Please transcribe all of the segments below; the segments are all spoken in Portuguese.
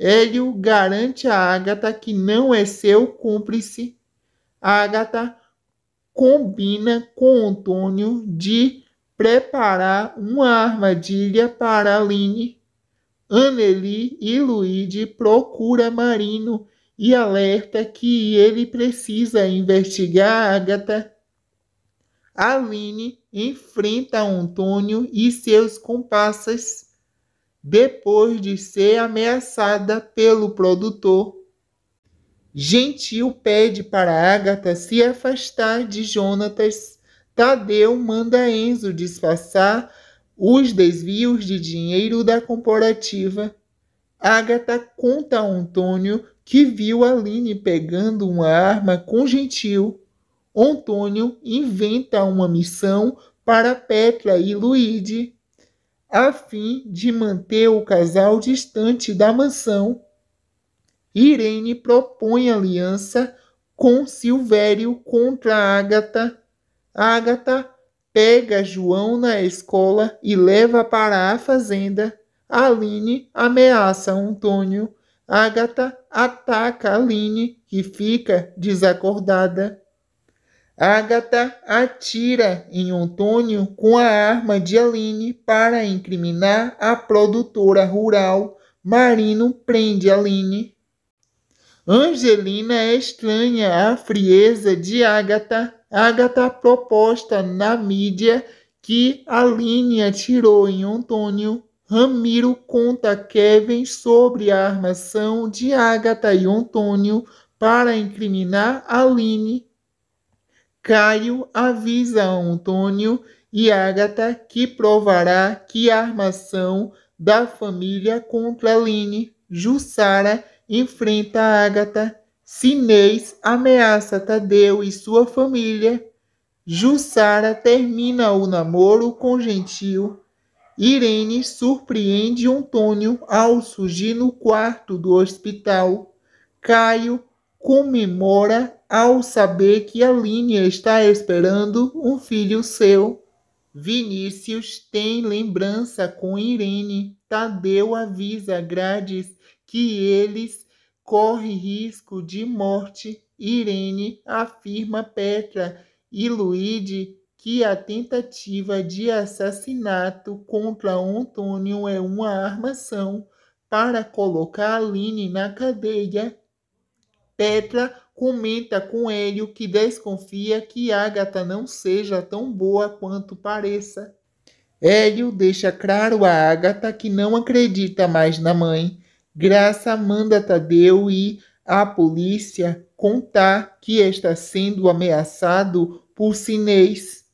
Hélio garante a Agatha que não é seu cúmplice. Agatha combina com Antônio de preparar uma armadilha para Aline. Anneli e Luigi procura Marino e alerta que ele precisa investigar Agatha. Aline enfrenta Antônio e seus compassas depois de ser ameaçada pelo produtor. Gentil pede para Agatha se afastar de Jonatas. Tadeu manda Enzo disfarçar os desvios de dinheiro da corporativa. Agatha conta a Antônio que viu Aline pegando uma arma com Gentil. Antônio inventa uma missão para Petra e Luíde a fim de manter o casal distante da mansão. Irene propõe aliança com Silvério contra Ágata. Ágata pega João na escola e leva para a fazenda. Aline ameaça Antônio. Ágata ataca Aline, que fica desacordada. Agatha atira em Antônio com a arma de Aline para incriminar a produtora rural. Marino prende Aline. Angelina estranha a frieza de Agatha. Agatha proposta na mídia que Aline atirou em Antônio. Ramiro conta a Kevin sobre a armação de Agatha e Antônio para incriminar Aline Caio avisa Antônio e Agatha que provará que a armação da família contra Aline. Jussara enfrenta Agatha. Sinês ameaça Tadeu e sua família. Jussara termina o namoro com Gentil. Irene surpreende Antônio ao surgir no quarto do hospital. Caio comemora ao saber que a linha está esperando um filho seu. Vinícius tem lembrança com Irene. Tadeu avisa Grades que eles correm risco de morte. Irene afirma Petra e Luíde que a tentativa de assassinato contra Antônio é uma armação para colocar Aline na cadeia Petra comenta com Hélio que desconfia que Agatha não seja tão boa quanto pareça. Hélio deixa claro a Agatha que não acredita mais na mãe. Graça manda Tadeu e a polícia contar que está sendo ameaçado por Sinês.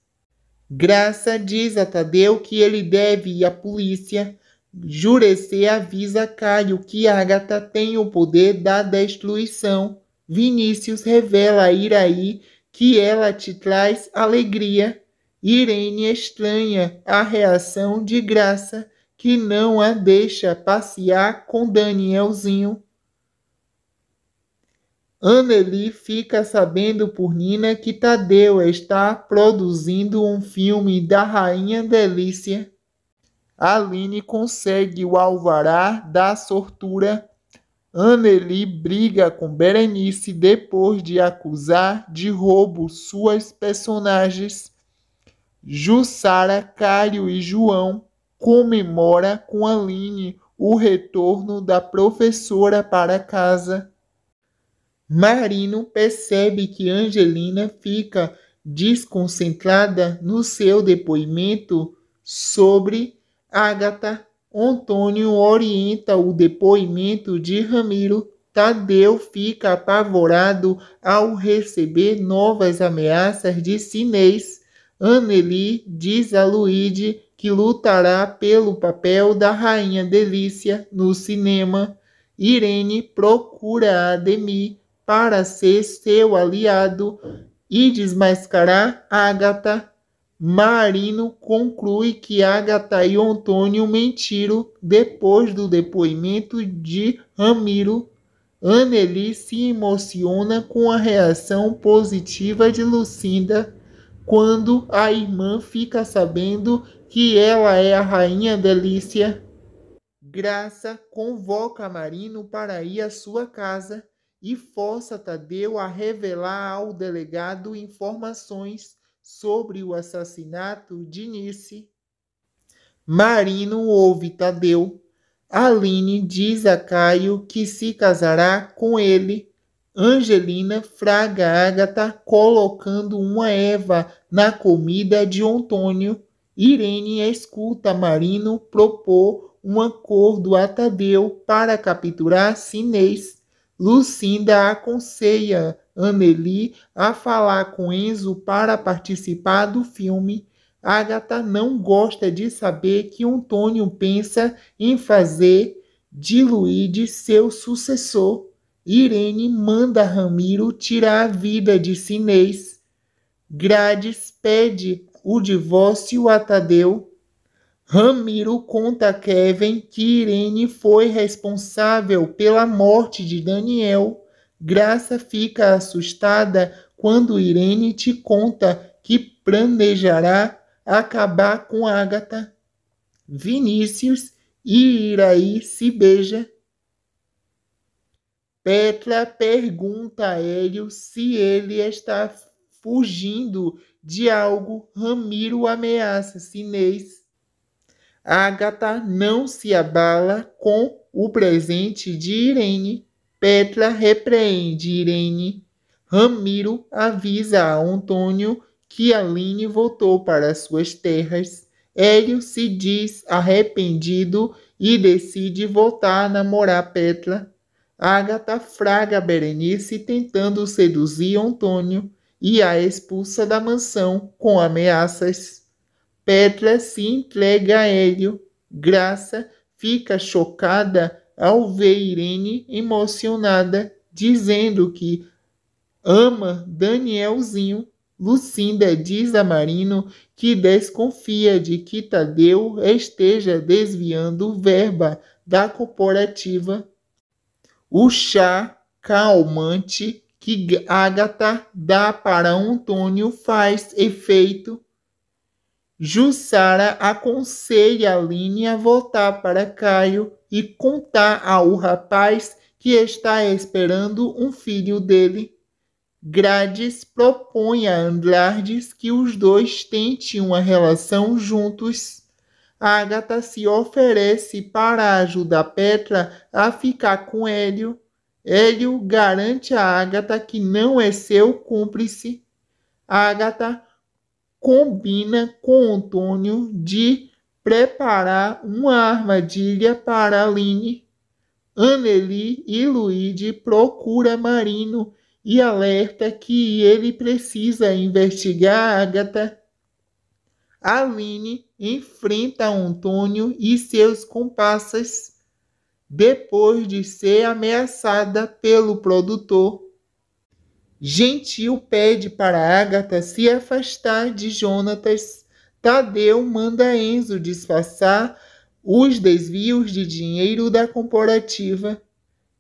Graça diz a Tadeu que ele deve ir à polícia, Jurecê avisa Caio que Agatha tem o poder da destruição. Vinícius revela a Iraí que ela te traz alegria. Irene estranha a reação de graça que não a deixa passear com Danielzinho. Anneli fica sabendo por Nina que Tadeu está produzindo um filme da Rainha Delícia. Aline consegue o alvará da sortura. Anneli briga com Berenice depois de acusar de roubo suas personagens. Jussara, Cário e João comemora com Aline o retorno da professora para casa. Marino percebe que Angelina fica desconcentrada no seu depoimento sobre Agatha, Antônio orienta o depoimento de Ramiro. Tadeu fica apavorado ao receber novas ameaças de Sinês. Anneli diz a Luíde que lutará pelo papel da Rainha Delícia no cinema. Irene procura Ademir para ser seu aliado e desmascarar Agatha Marino conclui que Agatha e Antônio mentiram depois do depoimento de Ramiro. Anneli se emociona com a reação positiva de Lucinda quando a irmã fica sabendo que ela é a rainha Delícia. Graça convoca Marino para ir à sua casa e força Tadeu a revelar ao delegado informações sobre o assassinato de Nice. Marino ouve Tadeu. Aline diz a Caio que se casará com ele. Angelina fraga Agatha, colocando uma Eva na comida de Antônio. Irene escuta Marino propor um acordo a Tadeu para capturar Sinês. Lucinda aconselha Anneli a falar com Enzo para participar do filme, Agatha não gosta de saber que Antônio pensa em fazer de Luigi seu sucessor. Irene manda Ramiro tirar a vida de Sinês. Grades pede o divórcio a Tadeu. Ramiro conta a Kevin que Irene foi responsável pela morte de Daniel. Graça fica assustada quando Irene te conta que planejará acabar com Agatha. Vinícius e Iraí se beija. Petra pergunta a Hélio se ele está fugindo de algo. Ramiro ameaça Sinês. Agatha não se abala com o presente de Irene. Petra repreende Irene. Ramiro avisa a Antônio que Aline voltou para suas terras. Hélio se diz arrependido e decide voltar a namorar Petra. Agatha fraga Berenice tentando seduzir Antônio e a expulsa da mansão com ameaças. Petra se entrega a Hélio. Graça fica chocada ao ver Irene emocionada, dizendo que ama Danielzinho. Lucinda diz a Marino que desconfia de que Tadeu esteja desviando verba da corporativa. O chá calmante que Agatha dá para Antônio faz efeito. Jussara aconselha a Aline a voltar para Caio e contar ao rapaz que está esperando um filho dele. Grades propõe a Andrades que os dois tentem uma relação juntos. Agatha se oferece para ajudar Petra a ficar com Hélio. Hélio garante a Agatha que não é seu cúmplice. Agatha combina com Antônio de preparar uma armadilha para Aline, Anneli e Luigi procura Marino e alerta que ele precisa investigar Agatha. Aline enfrenta Antônio e seus compassas depois de ser ameaçada pelo produtor. Gentil pede para Agatha se afastar de Jonatas Tadeu manda Enzo disfarçar os desvios de dinheiro da corporativa.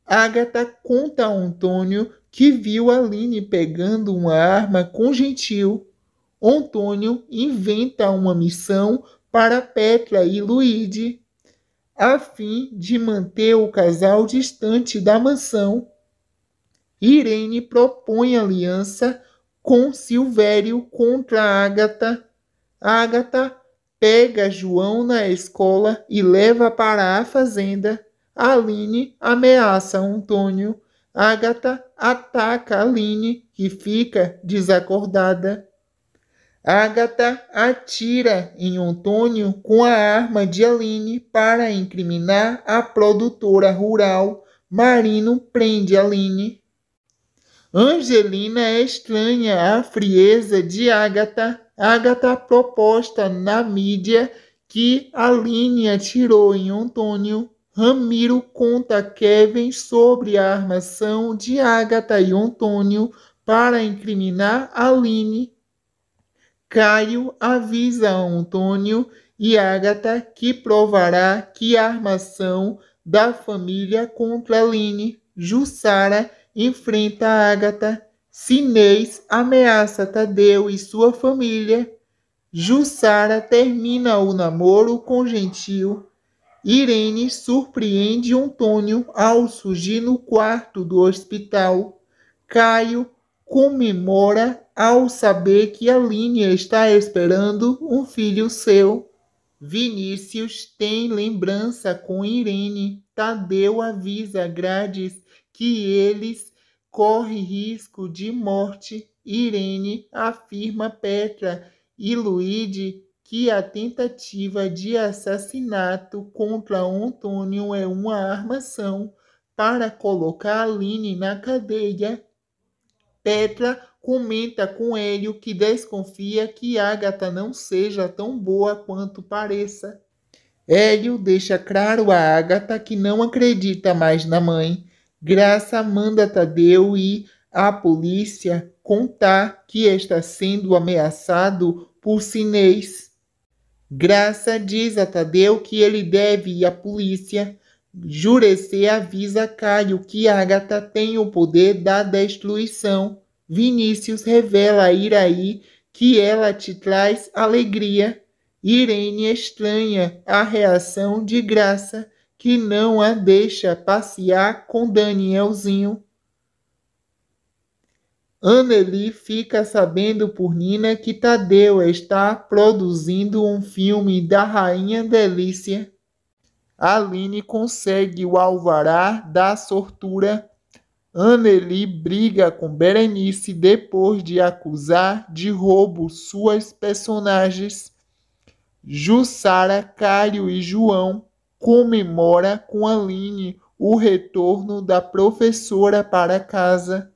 Agatha conta a Antônio que viu Aline pegando uma arma com Gentil. Antônio inventa uma missão para Petra e Luíde, a fim de manter o casal distante da mansão. Irene propõe aliança com Silvério contra Agatha. Ágata pega João na escola e leva para a fazenda. Aline ameaça Antônio. Ágata ataca Aline, que fica desacordada. Ágata atira em Antônio com a arma de Aline para incriminar a produtora rural. Marino prende Aline. Angelina estranha a frieza de Ágata Agatha proposta na mídia que a linha tirou em Antônio, Ramiro conta Kevin sobre a armação de Agatha e Antônio para incriminar Aline. Caio avisa Antônio e Agatha que provará que a armação da família contra Aline. Jussara enfrenta Agatha Sinês ameaça Tadeu e sua família. Jussara termina o namoro com Gentil. Irene surpreende Antônio ao surgir no quarto do hospital. Caio comemora ao saber que a Línia está esperando um filho seu. Vinícius tem lembrança com Irene. Tadeu avisa Grades que eles corre risco de morte. Irene afirma Petra e Luíde que a tentativa de assassinato contra Antônio é uma armação para colocar Aline na cadeia. Petra comenta com Hélio que desconfia que Agatha não seja tão boa quanto pareça. Hélio deixa claro a Agatha que não acredita mais na mãe Graça manda Tadeu ir à polícia contar que está sendo ameaçado por Sinês. Graça diz a Tadeu que ele deve ir à polícia. Jurecê avisa Caio que Agatha tem o poder da destruição. Vinícius revela a Iraí que ela te traz alegria. Irene estranha a reação de Graça que não a deixa passear com Danielzinho. Anneli fica sabendo por Nina que Tadeu está produzindo um filme da Rainha Delícia. Aline consegue o alvará da sortura. Anneli briga com Berenice depois de acusar de roubo suas personagens. Jussara, Cário e João comemora com Aline o retorno da professora para casa.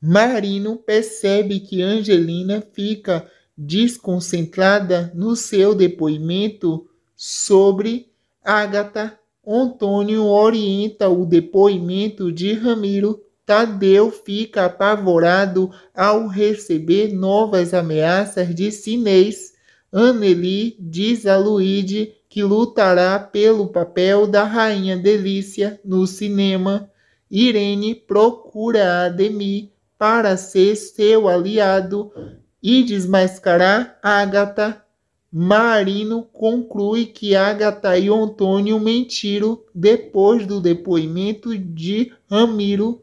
Marino percebe que Angelina fica desconcentrada no seu depoimento sobre Agatha. Antônio orienta o depoimento de Ramiro. Tadeu fica apavorado ao receber novas ameaças de Sinês. Anneli diz a Luíde que lutará pelo papel da Rainha Delícia no cinema. Irene procura a Demi para ser seu aliado e desmascarar Agatha. Marino conclui que Agatha e Antônio mentiram depois do depoimento de Ramiro.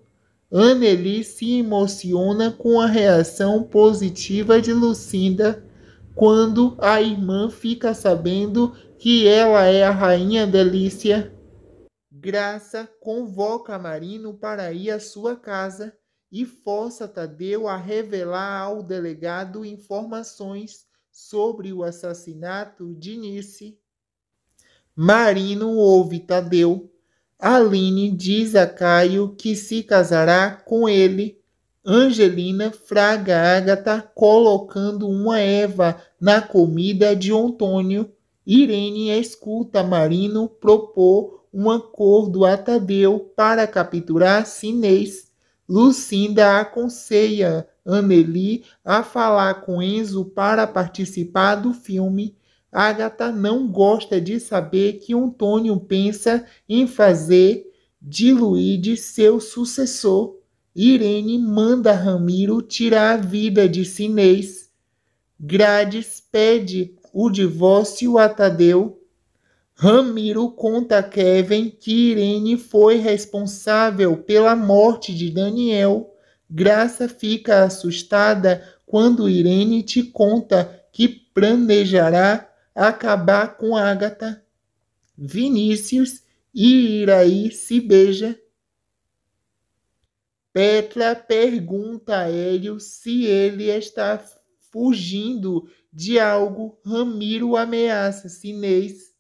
Anneli se emociona com a reação positiva de Lucinda quando a irmã fica sabendo que ela é a rainha Delícia. Graça convoca Marino para ir à sua casa e força Tadeu a revelar ao delegado informações sobre o assassinato de Nice. Marino ouve Tadeu. Aline diz a Caio que se casará com ele Angelina Fraga Agatha colocando uma Eva na comida de Antônio. Irene escuta Marino propor um acordo a Tadeu para capturar Sinês. Lucinda aconselha Anneli a falar com Enzo para participar do filme. Agatha não gosta de saber que Antônio pensa em fazer de Luíde seu sucessor. Irene manda Ramiro tirar a vida de Sinês. Grades pede o divórcio a Tadeu. Ramiro conta a Kevin que Irene foi responsável pela morte de Daniel. Graça fica assustada quando Irene te conta que planejará acabar com Agatha. Vinícius e Iraí se beijam Petra pergunta a Hélio se ele está fugindo de algo. Ramiro ameaça Sinês